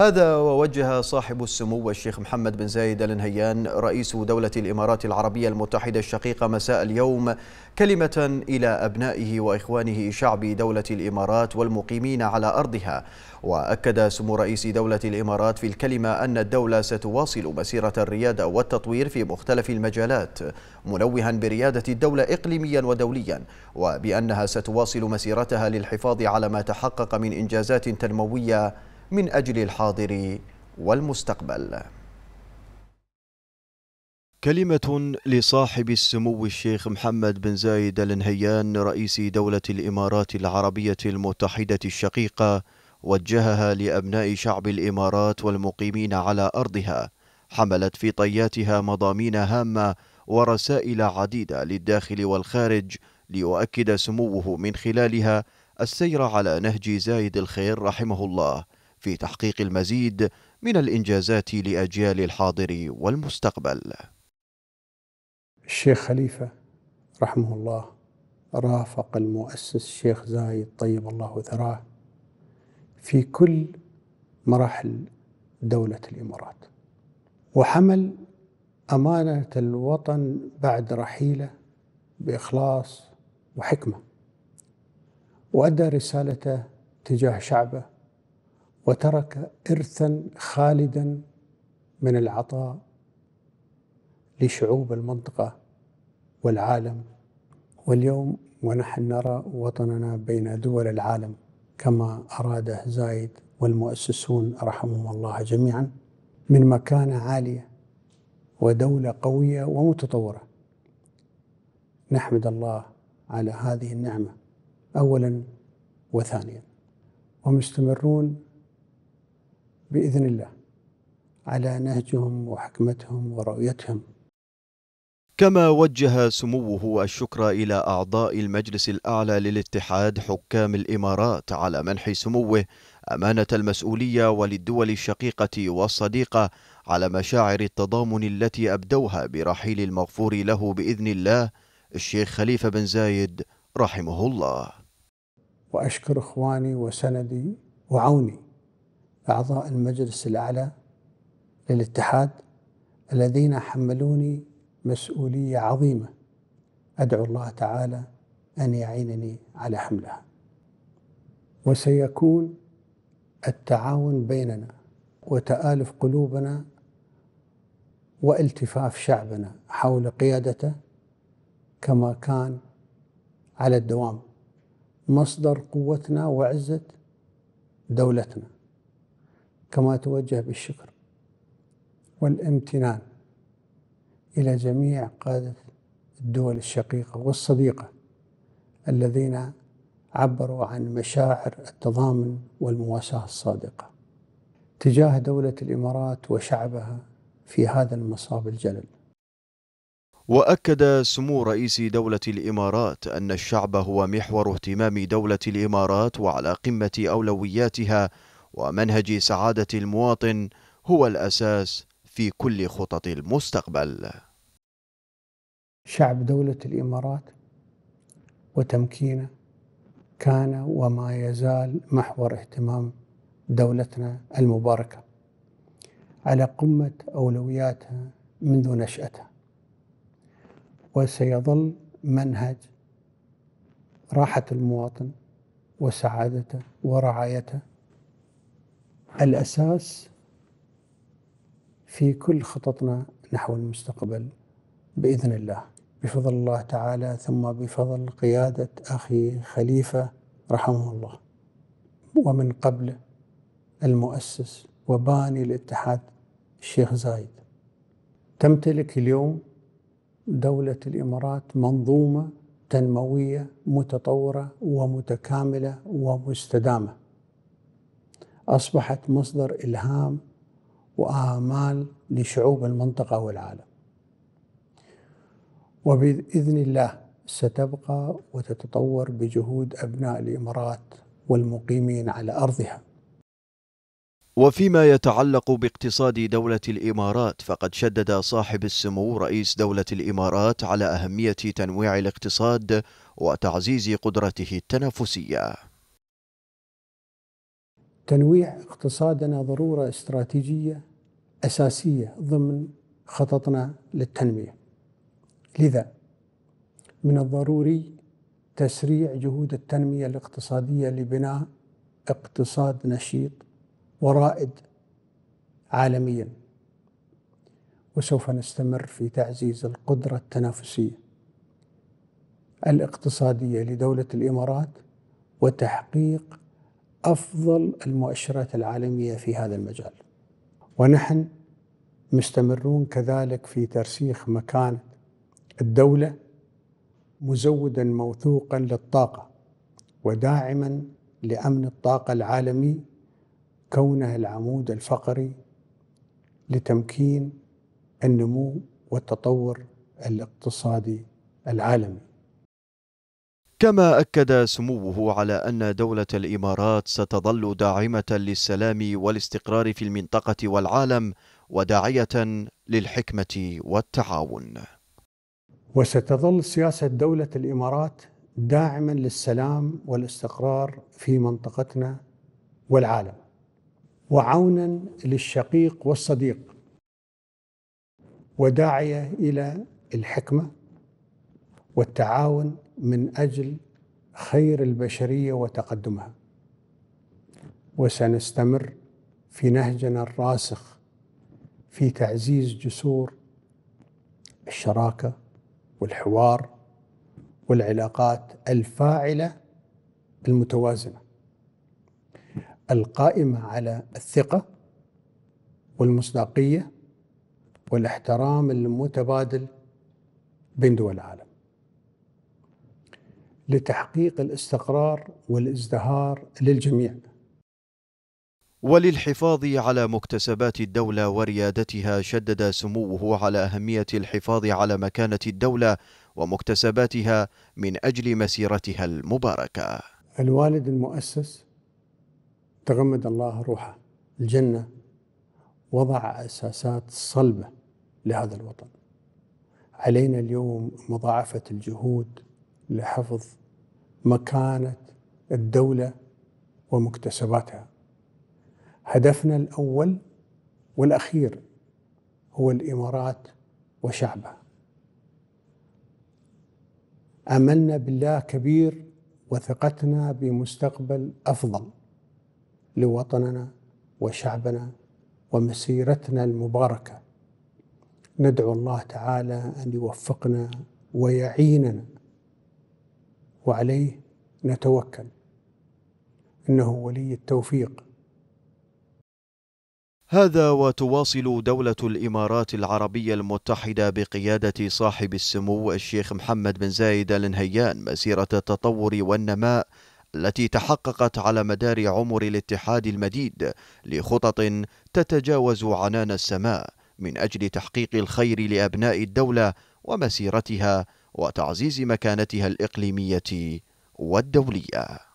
هذا ووجه صاحب السمو الشيخ محمد بن زايد ال نهيان رئيس دولة الإمارات العربية المتحدة الشقيقة مساء اليوم كلمة إلى أبنائه وإخوانه شعب دولة الإمارات والمقيمين على أرضها وأكد سمو رئيس دولة الإمارات في الكلمة أن الدولة ستواصل مسيرة الريادة والتطوير في مختلف المجالات منوها بريادة الدولة إقليميا ودوليا وبأنها ستواصل مسيرتها للحفاظ على ما تحقق من إنجازات تنموية من أجل الحاضر والمستقبل كلمة لصاحب السمو الشيخ محمد بن زايد النهيان رئيس دولة الإمارات العربية المتحدة الشقيقة وجهها لأبناء شعب الإمارات والمقيمين على أرضها حملت في طياتها مضامين هامة ورسائل عديدة للداخل والخارج ليؤكد سموه من خلالها السير على نهج زايد الخير رحمه الله في تحقيق المزيد من الانجازات لاجيال الحاضر والمستقبل. الشيخ خليفه رحمه الله رافق المؤسس الشيخ زايد طيب الله ثراه في كل مراحل دوله الامارات وحمل امانه الوطن بعد رحيله باخلاص وحكمه وادى رسالته تجاه شعبه وترك إرثا خالدا من العطاء لشعوب المنطقة والعالم واليوم ونحن نرى وطننا بين دول العالم كما أراده زايد والمؤسسون رحمهم الله جميعا من مكانة عالية ودولة قوية ومتطورة نحمد الله على هذه النعمة أولا وثانيا ومستمرون باذن الله على نهجهم وحكمتهم ورؤيتهم كما وجه سموه الشكر الى اعضاء المجلس الاعلى للاتحاد حكام الامارات على منح سموه امانه المسؤوليه وللدول الشقيقه والصديقه على مشاعر التضامن التي ابدوها برحيل المغفور له باذن الله الشيخ خليفه بن زايد رحمه الله واشكر اخواني وسندي وعوني أعضاء المجلس الأعلى للاتحاد الذين حملوني مسؤولية عظيمة أدعو الله تعالى أن يعينني على حملها وسيكون التعاون بيننا وتآلف قلوبنا والتفاف شعبنا حول قيادته كما كان على الدوام مصدر قوتنا وعزة دولتنا كما توجه بالشكر والامتنان إلى جميع قادة الدول الشقيقة والصديقة الذين عبروا عن مشاعر التضامن والمواساة الصادقة تجاه دولة الإمارات وشعبها في هذا المصاب الجلل واكد سمو رئيس دوله الامارات ان الشعب هو محور اهتمام دوله الامارات وعلى قمه اولوياتها ومنهج سعادة المواطن هو الأساس في كل خطط المستقبل. شعب دولة الإمارات وتمكينه كان وما يزال محور اهتمام دولتنا المباركة على قمة أولوياتها منذ نشأتها وسيظل منهج راحة المواطن وسعادته ورعايته الأساس في كل خططنا نحو المستقبل بإذن الله بفضل الله تعالى ثم بفضل قيادة أخي خليفة رحمه الله ومن قبله المؤسس وباني الاتحاد الشيخ زايد تمتلك اليوم دولة الإمارات منظومة تنموية متطورة ومتكاملة ومستدامة أصبحت مصدر إلهام وآمال لشعوب المنطقة والعالم وبإذن الله ستبقى وتتطور بجهود أبناء الإمارات والمقيمين على أرضها وفيما يتعلق باقتصاد دولة الإمارات فقد شدد صاحب السمو رئيس دولة الإمارات على أهمية تنويع الاقتصاد وتعزيز قدرته التنافسية تنويع اقتصادنا ضروره استراتيجيه اساسيه ضمن خططنا للتنميه. لذا من الضروري تسريع جهود التنميه الاقتصاديه لبناء اقتصاد نشيط ورائد عالميا. وسوف نستمر في تعزيز القدره التنافسيه الاقتصاديه لدوله الامارات وتحقيق افضل المؤشرات العالميه في هذا المجال. ونحن مستمرون كذلك في ترسيخ مكان الدوله مزودا موثوقا للطاقه وداعما لامن الطاقه العالمي كونه العمود الفقري لتمكين النمو والتطور الاقتصادي العالمي كما أكد سموه على أن دولة الإمارات ستظل داعمة للسلام والاستقرار في المنطقة والعالم وداعية للحكمة والتعاون وستظل سياسة دولة الإمارات داعما للسلام والاستقرار في منطقتنا والعالم وعونا للشقيق والصديق وداعية إلى الحكمة والتعاون من اجل خير البشريه وتقدمها وسنستمر في نهجنا الراسخ في تعزيز جسور الشراكه والحوار والعلاقات الفاعله المتوازنه القائمه على الثقه والمصداقيه والاحترام المتبادل بين دول العالم لتحقيق الاستقرار والازدهار للجميع وللحفاظ على مكتسبات الدولة وريادتها شدد سموه على أهمية الحفاظ على مكانة الدولة ومكتسباتها من أجل مسيرتها المباركة الوالد المؤسس تغمد الله روحه الجنة وضع أساسات صلبة لهذا الوطن علينا اليوم مضاعفة الجهود لحفظ مكانة الدولة ومكتسباتها هدفنا الأول والأخير هو الإمارات وشعبها أملنا بالله كبير وثقتنا بمستقبل أفضل لوطننا وشعبنا ومسيرتنا المباركة ندعو الله تعالى أن يوفقنا ويعيننا وعليه نتوكل انه ولي التوفيق هذا وتواصل دولة الإمارات العربية المتحدة بقيادة صاحب السمو الشيخ محمد بن زايد آل نهيان مسيرة التطور والنماء التي تحققت على مدار عمر الاتحاد المديد لخطط تتجاوز عنان السماء من أجل تحقيق الخير لأبناء الدولة ومسيرتها وتعزيز مكانتها الاقليميه والدوليه